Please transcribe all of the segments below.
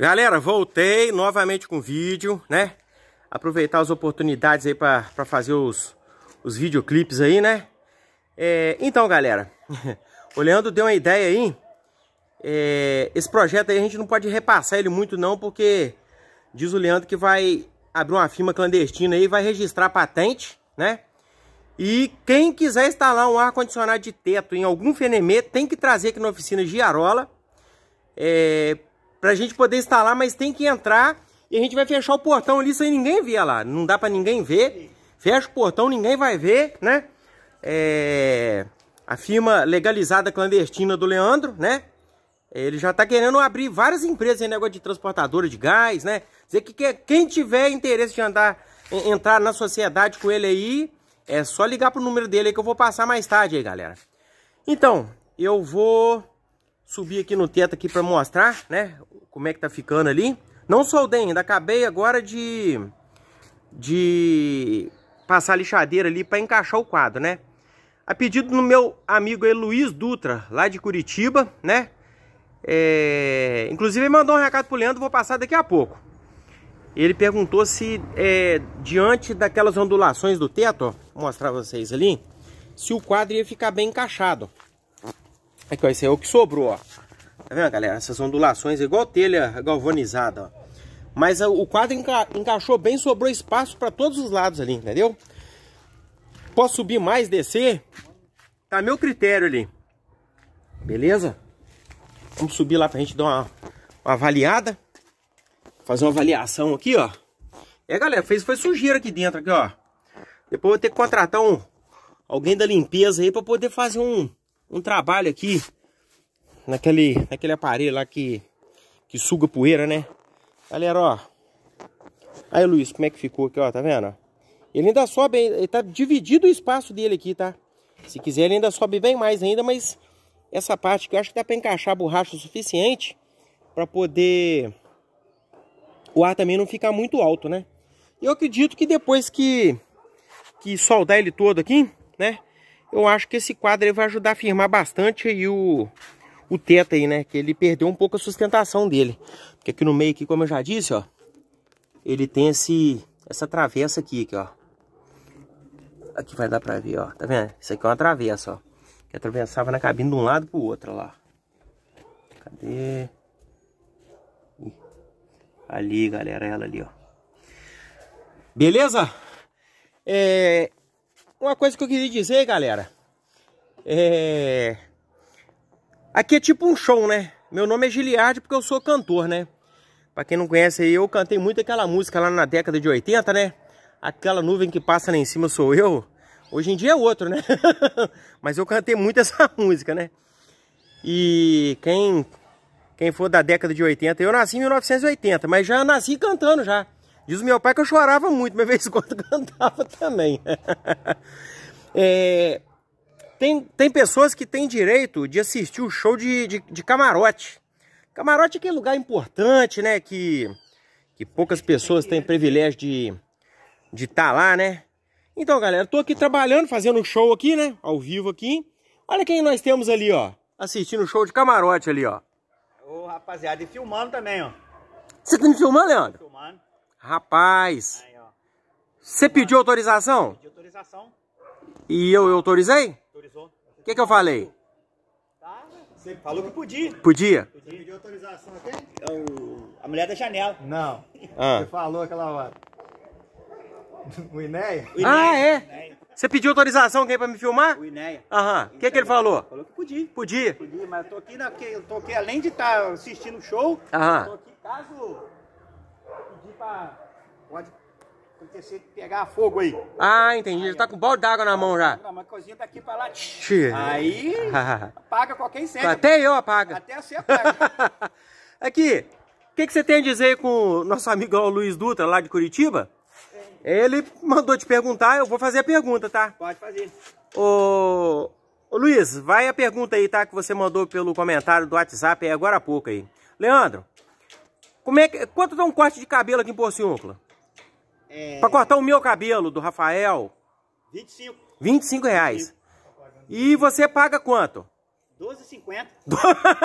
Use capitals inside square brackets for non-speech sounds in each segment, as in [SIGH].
Galera, voltei novamente com vídeo, né? Aproveitar as oportunidades aí para fazer os, os videoclipes aí, né? É, então, galera, [LAUGHS] o Leandro deu uma ideia aí. É, esse projeto aí a gente não pode repassar ele muito não, porque diz o Leandro que vai abrir uma firma clandestina aí, vai registrar patente, né? E quem quiser instalar um ar-condicionado de teto em algum Fenemê, tem que trazer aqui na oficina Giarola. É, para a gente poder instalar, mas tem que entrar e a gente vai fechar o portão ali sem ninguém ver lá. Não dá para ninguém ver. Fecha o portão, ninguém vai ver, né? É... A firma legalizada clandestina do Leandro, né? É, ele já está querendo abrir várias empresas em negócio de transportadora de gás, né? Dizer que quem tiver interesse de andar, entrar na sociedade com ele aí, é só ligar pro número dele aí que eu vou passar mais tarde aí, galera. Então, eu vou subir aqui no teto aqui para mostrar, né? como é que tá ficando ali. Não soldei ainda, acabei agora de, de passar a lixadeira ali para encaixar o quadro, né? A pedido do meu amigo Luiz Dutra, lá de Curitiba, né? É... Inclusive ele mandou um recado pro Leandro, vou passar daqui a pouco. Ele perguntou se, é, diante daquelas ondulações do teto, vou mostrar vocês ali, se o quadro ia ficar bem encaixado. Aqui, ó, esse é o que sobrou, ó. Tá vendo, galera? Essas ondulações igual telha galvanizada, ó. Mas ah, o quadro enca encaixou bem, sobrou espaço para todos os lados ali, entendeu? Posso subir mais, descer? Tá meu critério ali. Beleza? Vamos subir lá pra gente dar uma, uma avaliada. Fazer uma avaliação aqui, ó. É, galera, fez foi sujeira aqui dentro, aqui, ó. Depois eu vou ter que contratar um, alguém da limpeza aí para poder fazer um, um trabalho aqui naquele, naquele aparelho lá que, que suga poeira, né? Galera, ó. Aí, Luiz, como é que ficou aqui, ó? Tá vendo? Ele ainda sobe, ele tá dividido o espaço dele aqui, tá? Se quiser, ele ainda sobe bem mais ainda, mas essa parte que eu acho que dá para encaixar a borracha o suficiente para poder o ar também não ficar muito alto, né? Eu acredito que depois que que soldar ele todo aqui, né? Eu acho que esse quadro vai ajudar a firmar bastante aí o o teto aí, né? Que ele perdeu um pouco a sustentação dele. Porque aqui no meio, aqui, como eu já disse, ó, ele tem esse, essa travessa aqui, aqui, ó. Aqui vai dar pra ver, ó. Tá vendo? Isso aqui é uma travessa, ó. Que atravessava na cabine de um lado pro outro, ó, lá. Cadê? Ali, galera, ela ali, ó. Beleza? É... Uma coisa que eu queria dizer, galera. É Aqui é tipo um show, né? Meu nome é Giliardi porque eu sou cantor, né? Pra quem não conhece aí, eu cantei muito aquela música lá na década de 80, né? Aquela nuvem que passa lá em cima sou eu. Hoje em dia é outro, né? [LAUGHS] Mas eu cantei muito essa [LAUGHS] música, né? E quem quem for da década de 80, eu nasci em 1980, mas já nasci cantando já. Diz o meu pai que eu chorava muito, mas [LAUGHS] vez em quando cantava também. é, tem, tem pessoas que têm direito de assistir o show de, de, de camarote. Camarote é aquele lugar importante, né? Que, que poucas pessoas têm privilégio de estar de tá lá, né? Então, galera, tô aqui trabalhando, fazendo um show aqui, né? Ao vivo aqui. Olha quem nós temos ali, ó. Assistindo o show de camarote ali, ó. Ô, rapaziada, e filmando também, ó. Você tá me filmando, Leandro? Filmando. Rapaz. Aí, Você pediu autorização? Pedi autorização. E eu, eu autorizei? O que, que eu falei? Tá? Você falou que podia. Podia? Você pediu autorização até a mulher da janela. Não. Ah. Você falou aquela hora. [LAUGHS] O Inéia? Ah, Inéia. é? Você pediu autorização alguém pra me filmar? O Inéia. Aham. O que, que ele então, falou? Falou que podia. Podia. Podia, mas eu tô aqui, na, que- eu tô aqui além de estar tá assistindo o show, Aham. tô aqui caso pedir pra... Pode porque pegar fogo aí. Ah, entendi. Aí, já tá com um balde d'água na mão já. Não, mas cozinha daqui pra lá. Tchê. Aí [LAUGHS] apaga qualquer incêndio. Até eu apaga. Até você apaga. [LAUGHS] Aqui, o que, que você tem a dizer com o nosso amigo Luiz Dutra, lá de Curitiba? É. Ele mandou te perguntar, eu vou fazer a pergunta, tá? Pode fazer. Ô, ô Luiz, vai a pergunta aí, tá? Que você mandou pelo comentário do WhatsApp aí agora há pouco aí. Leandro, como é que, quanto dá tá um corte de cabelo aqui em Porciúncula? É... Pra cortar o meu cabelo, do Rafael. 25. 25 reais. 25. E você paga quanto? 12,50. [LAUGHS]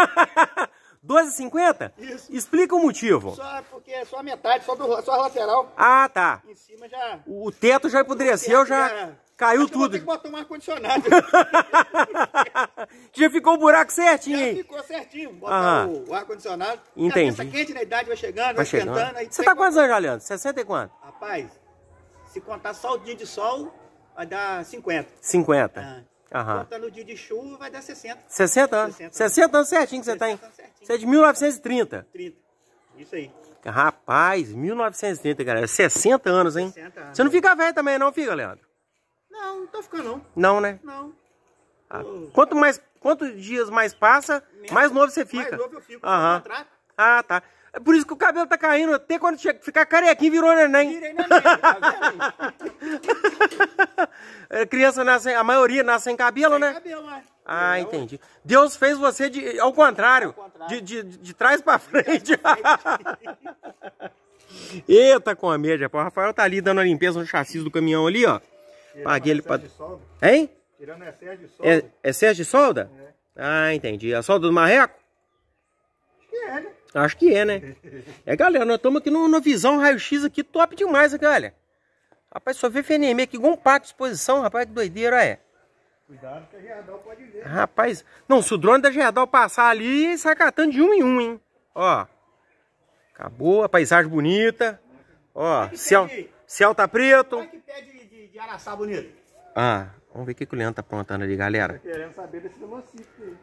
2,50? Isso. Explica o motivo. Só porque é só a metade, só, do, só a lateral. Ah, tá. Em cima já... O, teto já apodreceu, já... já... Caiu Acho tudo. Que eu vou ter que botar um ar-condicionado. [LAUGHS] já ficou o buraco certinho, hein? Já ficou certinho. Botar ah. o, o ar-condicionado. Entendi. Cabeça quente na idade vai chegando, vai, chegando. esquentando. Aí Você tá quantos anos, já, Leandro? 60 e quanto? Rapaz, se contar só o dia de sol, vai dar 50. 50. Ah. Aham. Bota no dia de chuva, vai dar 60. 60 anos. 60, 60 anos certinho que você tem. Você é de 1930. 30. Isso aí. Rapaz, 1930, galera. 60 anos, hein? 60 anos. Você não fica velho também, não, fica, Leandro? Não, não tô ficando, não. Não, né? Não. Ah, quanto mais, quantos dias mais passa, Mesmo, mais novo você fica. Mais novo eu fico. Aham. Ah, tá. É por isso que o cabelo tá caindo, até quando chega, ficar carequinho virou neném. Virei neném, [LAUGHS] Criança nasce, a maioria nasce sem cabelo, sem né? cabelo, né? Ah, então, entendi. Deus fez você de, ao contrário, ao contrário. De, de, de, trás para frente. [LAUGHS] Eita a média. O Rafael tá ali dando a limpeza no chassi do caminhão ali, ó. Paguei ele pra... Hein? Tirando é Sérgio de solda. É, é Sérgio de solda? É. Ah, entendi. A solda do marreco? Acho que é, né? Acho que é, né? [LAUGHS] É, galera, nós estamos aqui numa visão raio-x aqui top demais, né, galera. Rapaz, só vê FNM aqui igual um parque de exposição, rapaz, que doideira é. Cuidado que a Geradal pode ver. Rapaz, não, se o drone da Geradal passar ali, sai catando de um em um, hein? Ó, acabou, a paisagem bonita. Ó, céu, pede, céu tá preto. Como é que pede de, de, araçá bonito? Ah, vamos ver o que, que o Leandro tá aprontando ali, galera. Tô querendo saber desse velocípedo aí.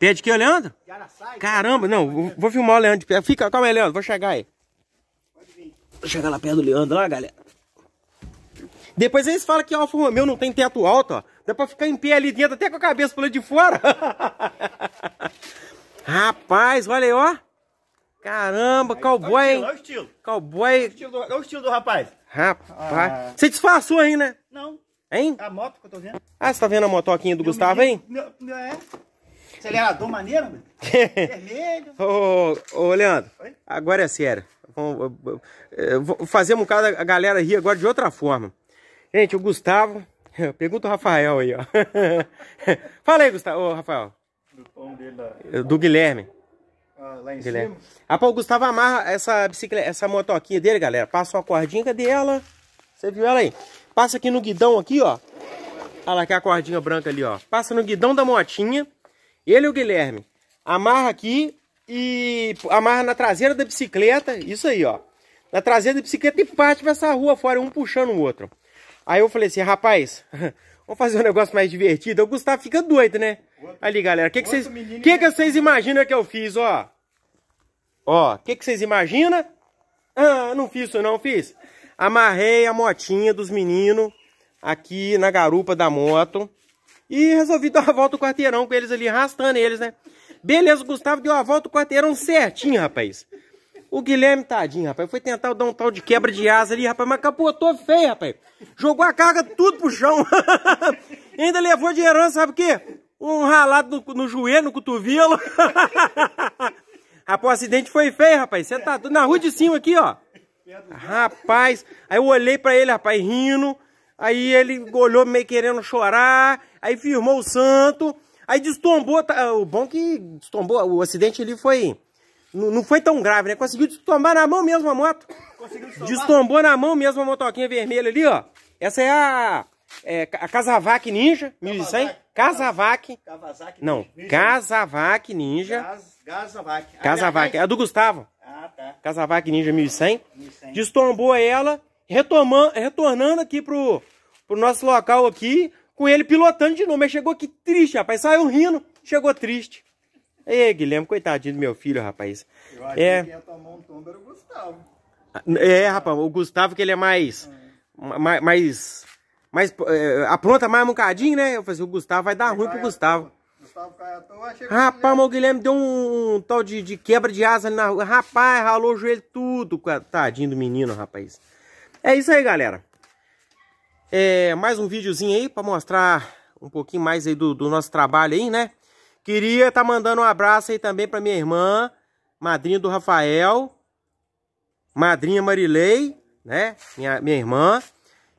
Pede de que, Leandro? Então. Caramba, não, vou, filmar o Leandro de pé. Fica, calma aí, Leandro, vou chegar aí. Pode vir. Vou chegar lá perto do Leandro, lá, galera. Depois eles falam que o Alfa Romeo não tem teto alto, ó. Dá pra ficar em pé ali dentro, até com a cabeça pula de fora. [LAUGHS] Rapaz, olha aí, ó. Caramba, aí, cowboy, hein? Olha o estilo. Cowboy. Olha o estilo do, olha o estilo do rapaz. Rapaz. Ah. Você disfarçou aí, né? Não. Hein? É a moto que eu tô vendo. Ah, você tá vendo a motoquinha do Gustavo, hein? Não, não é. Acelerador maneiro, mano? [LAUGHS] Vermelho. Ô, ô, Leandro, Oi? agora é sério. Vamos, vou fazer um bocado a galera rir agora de outra forma. Gente, o Gustavo. [LAUGHS] Pergunta o Rafael aí, ó. [LAUGHS] Fala aí, Gustavo, ô, Rafael. Do pão dele lá. É, do Guilherme. Ah, lá em Guilherme. cima? Ah, pô, o Gustavo amarra essa bicicleta, essa motoquinha dele, galera. Passa uma cordinha, cadê ela? Você viu ela aí? Passa aqui no guidão aqui, ó. Olha lá que é a cordinha branca ali, ó. Passa no guidão da motinha. Ele e o Guilherme. Amarra aqui e amarra na traseira da bicicleta. Isso aí, ó. Na traseira da bicicleta e parte pra essa rua fora, um puxando o outro. Aí eu falei assim, rapaz, [LAUGHS] vamos fazer um negócio mais divertido. O Gustavo fica doido, né? Outro, Ali, galera, o que, que, vocês, que, que vocês imaginam que eu fiz, ó? Ó, o que, que vocês imaginam? Ah, não fiz isso não, fiz. Amarrei a motinha dos meninos aqui na garupa da moto. E resolvi dar uma volta o quarteirão com eles ali, arrastando eles, né? Beleza, o Gustavo deu a volta o quarteirão certinho, rapaz. O Guilherme, tadinho, rapaz, foi tentar dar um tal de quebra de asa ali, rapaz, mas capotou feio, rapaz. Jogou a carga tudo pro chão. [LAUGHS] Ainda levou de herança, sabe o quê? Um ralado no, no joelho, no cotovelo. [LAUGHS] rapaz, o acidente foi feio, rapaz. Você tá na rua de cima aqui, ó. Rapaz, aí eu olhei pra ele, rapaz, rindo. Aí ele olhou meio querendo chorar, aí firmou o santo, aí destombou. Tá, ah, o bom que destombou, o acidente ali foi. Não, foi tão grave, né? Conseguiu destombar na mão mesmo a moto. Conseguiu destombar? Destombou na mão mesmo a motoquinha vermelha ali, ó. Essa é a. É, a Kazavak Ninja, 1100. Kazavak. não, Kazavak Ninja. Kazavak. Ah, Kazavak. É, é a do Gustavo. Ah, tá. Kazavak Ninja 1100. 1100. Destombou ela retomando, retornando aqui pro, pro nosso local aqui, com ele pilotando de novo. Mas chegou aqui triste, rapaz. Saiu rindo, chegou triste. Ei, Guilherme, coitadinho do meu filho, rapaz. Eu acho é... que ia tomar um tombo era o Gustavo. Ah, é, rapaz, o Gustavo que ele é mais... É. mais, mais é, apronta mais um bocadinho, né? Eu falei assim, o Gustavo vai dar ruim pro Gustavo. Gustavo Rapaz, o Guilherme deu um, um tal de, de, quebra de asa ali na rua. Rapaz, ralou o joelho tudo. Tadinho do menino, rapaz. É isso aí, galera. É, mais um videozinho aí para mostrar um pouquinho mais aí do, do nosso trabalho aí, né? Queria estar tá mandando um abraço aí também para minha irmã, madrinha do Rafael, madrinha Marilei, né? Minha, minha irmã.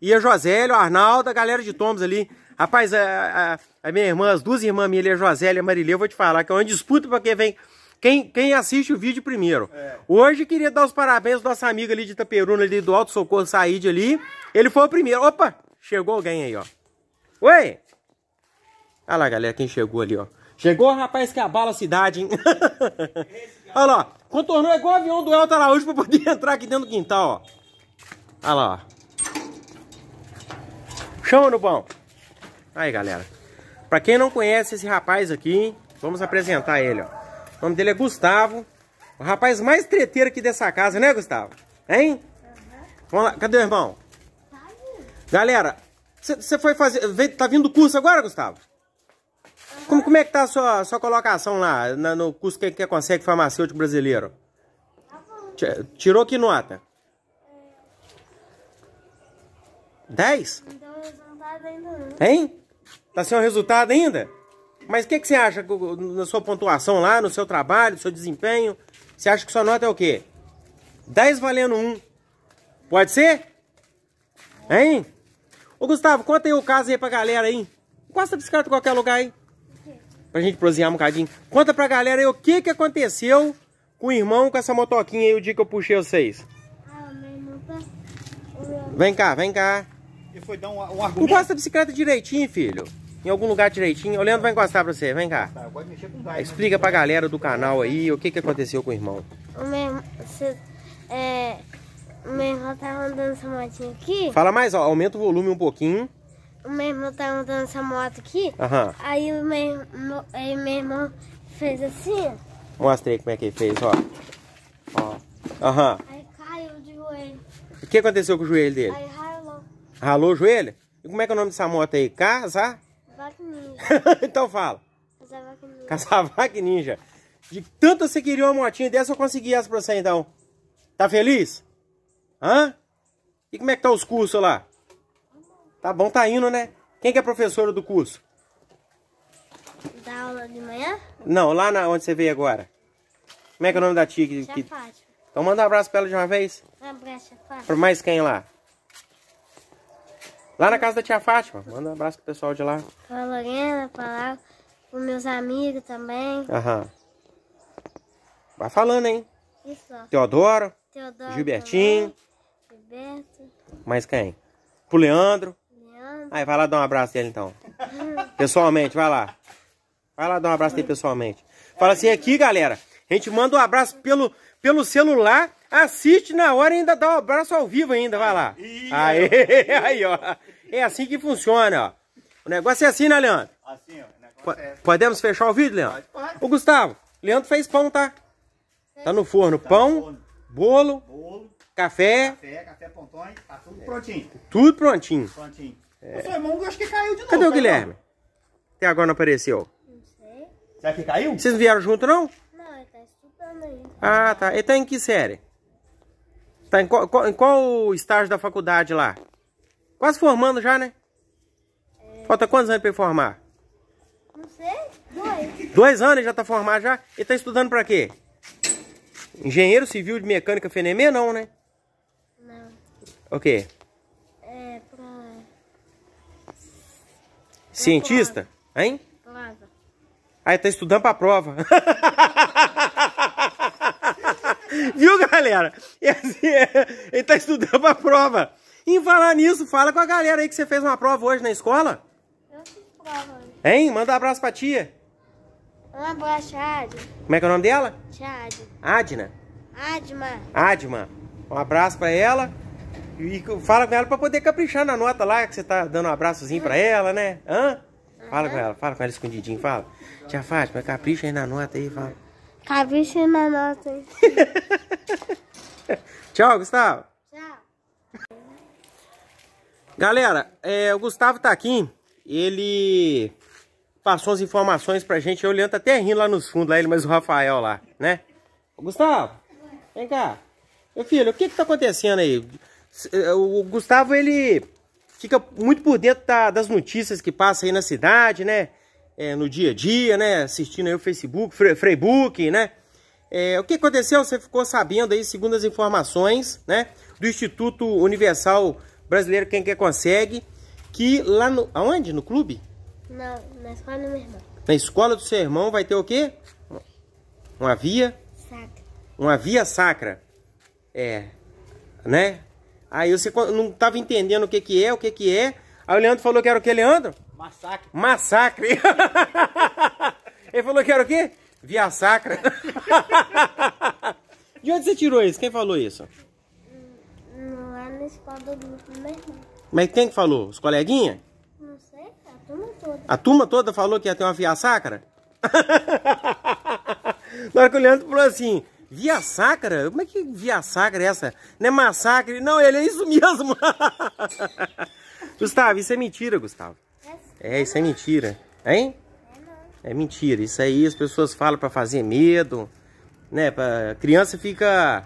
E a Josélia, o Arnaldo, a galera de Tombos ali. Rapaz, a, a, a minha irmã, as duas irmãs minhas, a Josélia e a Marilei, eu vou te falar que é uma disputa para quem vem quem, quem assiste o vídeo primeiro. É. Hoje queria dar os parabéns ao nosso amigo ali de Itaperuna, ali do Alto Socorro Saíde ali. Ele foi o primeiro. Opa! Chegou alguém aí, ó. Oi! Olha lá, galera, quem chegou ali, ó. Chegou o rapaz que abala a cidade, hein? [LAUGHS] Olha lá, contornou igual o avião do Elton Araújo pra poder [LAUGHS] entrar aqui dentro do quintal, ó. Olha lá, ó. Chama no pão. Aí, galera. Pra quem não conhece esse rapaz aqui, vamos apresentar ele, ó. O nome dele é Gustavo. O rapaz mais treteiro aqui dessa casa, né, Gustavo? Hein? Uhum. Vamos lá, cadê o irmão? Tá aí. Galera, você foi fazer. tá vindo curso agora, Gustavo? Uhum. Como, como é que tá a sua, sua colocação lá na, no curso que, que consegue farmacêutico brasileiro? Tá bom. Tirou que nota? É. Dez? 10? resultado ainda não. Hein? Tá sem o resultado ainda? Mas o que, que você acha na sua pontuação lá, no seu trabalho, no seu desempenho? Você acha que sua nota é o quê? 10 valendo 1. Pode ser? Hein? Ô Gustavo, conta aí o caso aí pra galera aí. Encosta a bicicleta em qualquer lugar aí. Pra gente prosear um bocadinho. Conta pra galera aí o que que aconteceu com o irmão com essa motoquinha aí o dia que eu puxei vocês. Ah, meu irmão... Vem cá, vem cá. Ele foi dar um, um argumento. Encosta a bicicleta direitinho, filho em algum lugar direitinho. O Leandro vai encostar pra você, vem cá. Tá, gás, né? Explica pra galera do canal aí o que, que aconteceu com o irmão. O meu, se, é, meu irmão tava tá andando essa motinha aqui. Fala mais, ó, aumenta o volume um pouquinho. O meu irmão tava tá andando essa moto aqui. Aham. Aí o meu, aí meu irmão fez assim. Mostrei como é que ele fez, ó. Ó. Aham. Aí caiu de joelho. O que aconteceu com o joelho dele? Aí ralou. Ralou o joelho? E como é que é o nome dessa moto aí? Casa? ninja. [LAUGHS] então fala. Caçavaca ninja. ninja. De tanto você queria uma motinha dessa, eu consegui essa pra você então. Tá feliz? Hã? E como é que tá os cursos lá? Tá bom, tá indo, né? Quem que é professora do curso? Da aula de manhã? Não, lá na, onde você veio agora. Como é que é o nome da tia? Que, que... Então manda um abraço pra ela de uma vez. Um abraço, Fátima. Por mais quem lá? Lá na casa da tia Fátima. Manda um abraço pro pessoal de lá. Pra Lorena, pra lá. Pros meus amigos também. Aham. Vai falando, hein? Isso. Teodoro. Teodoro. Gilbertinho. Gilberto. Mais quem? Pro Leandro. Leandro. Aí vai lá dar um abraço dele então. [LAUGHS] pessoalmente, vai lá. Vai lá dar um abraço dele pessoalmente. Fala assim aqui, galera. A gente manda um abraço pelo, pelo celular assiste na hora e ainda dá um abraço ao vivo ainda, vai lá. Aí, [LAUGHS] aí, ó. É assim que funciona, ó. O negócio é assim, né, Leandro? Assim, ó. É assim. Podemos fechar o vídeo, Leandro? Pode, pode. Ô, Gustavo, Leandro fez pão, tá? Tá no forno. Tá pão, no forno. Bolo, bolo, café. Café, café pontões, tá tudo prontinho. Tudo prontinho. Prontinho. É. O seu irmão acho que caiu de novo. Cadê o né, Guilherme? Não? Até agora não apareceu. Não sei. Será que caiu? Vocês não vieram junto, não? Não, ele tá estudando aí. Ah, tá. Ele tá em que série? Tá em qual, qual, em qual estágio da faculdade lá? Quase formando já, né? É... Falta quantos anos pra formar? Não sei, dois. Dois anos já tá formado já? E tá estudando pra quê? Engenheiro civil de mecânica FENEME não, né? Não. O quê? É, pra... Cientista? Hein? Plaza. Aí ah, tá estudando pra prova. [LAUGHS] Viu, galera? Assim, [LAUGHS] ele tá estudando pra prova. E falar nisso, fala com a galera aí que você fez uma prova hoje na escola. Eu fiz prova. Hein? Manda um abraço pra tia. Um abraço, Adna. Como é que é o nome dela? Tia Adna. Adma. Adma. Um abraço pra ela. E fala com ela pra poder caprichar na nota lá, que você tá dando um abraçozinho hum. pra ela, né? Hã? Fala uhum. com ela, fala com ela escondidinho, fala. Tia Fátima, capricha aí na nota aí, fala. Cabeça na nota. Tchau, Gustavo. Tchau. Galera, é, o Gustavo tá aqui. Ele passou as informações pra gente. Eu olhando tá até rindo lá nos fundos, lá ele, mas o Rafael lá, né? Ô, Gustavo, vem cá. Meu filho, o que que tá acontecendo aí? É, o Gustavo, ele fica muito por dentro da, das notícias que passa aí na cidade, né? é, no dia a dia, né? Assistindo aí o Facebook, Fre né? É, o que aconteceu? Você ficou sabendo aí, segundo as informações, né? Do Instituto Universal Brasileiro, quem quer consegue, que lá no... Aonde? No clube? Não, na escola do meu irmão. Na escola do seu irmão vai ter o quê? Uma via? Sacra. Uma via sacra. É, né? Aí você não estava entendendo o que que é, o que que é. Aí o Leandro falou que era o que, Leandro? Massacre. Massacre. [LAUGHS] Ele falou que era o quê? Via sacra. [LAUGHS] De onde você tirou isso? Quem falou isso? Lá é na escola do grupo do Mas quem que falou? Os coleguinhas? Não sei, a turma toda. A turma toda falou que ia ter uma via sacra? [LAUGHS] na hora que o Leandro falou assim, via sacra? Como é que via sacra é essa? Não é massacre? Não, ele é isso mesmo. Gustavo, isso é mentira, Gustavo. É, isso é mentira. Hein? É mentira. Isso aí as pessoas falam para fazer medo, né? Pra... A criança fica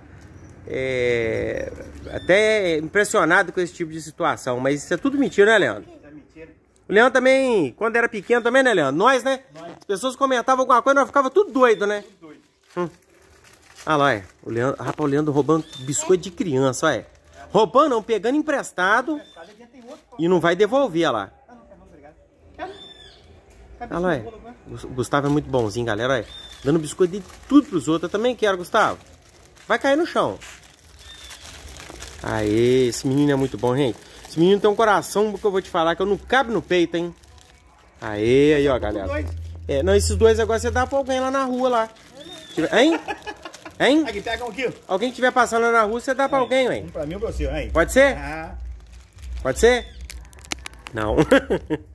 é... até impressionado com esse tipo de situação. Mas isso é tudo mentira, né, Leandro? é mentira. O Leandro também, quando era pequeno também, né, Leandro? Nós, né? Nós. As pessoas comentavam alguma coisa, nós ficava tudo doido, né? Tudo doido. Hum. Ah lá, é. o Leandro, rapaz, o Leandro roubando biscoito de criança, olha. É. é. Roubando não, pegando emprestado. emprestado e não vai devolver, olha lá. Olha lá, é. o né? Gustavo é muito bonzinho, galera. Olha, dando biscoito de tudo pros outros. Eu também quero, Gustavo. Vai cair no chão. Aê, esse menino é muito bom, gente. Esse menino tem um coração que eu vou te falar que eu não cabe no peito, hein? Aê, aí, ó, galera. É, não, esses dois agora você dá pra alguém lá na rua, lá. Hein? Hein? Aqui, pega um aqui. Alguém que estiver passando lá na rua, você dá pra alguém, hein? Um pra mim ou pra você, hein? Pode ser? Ah. Pode ser? Não. [LAUGHS]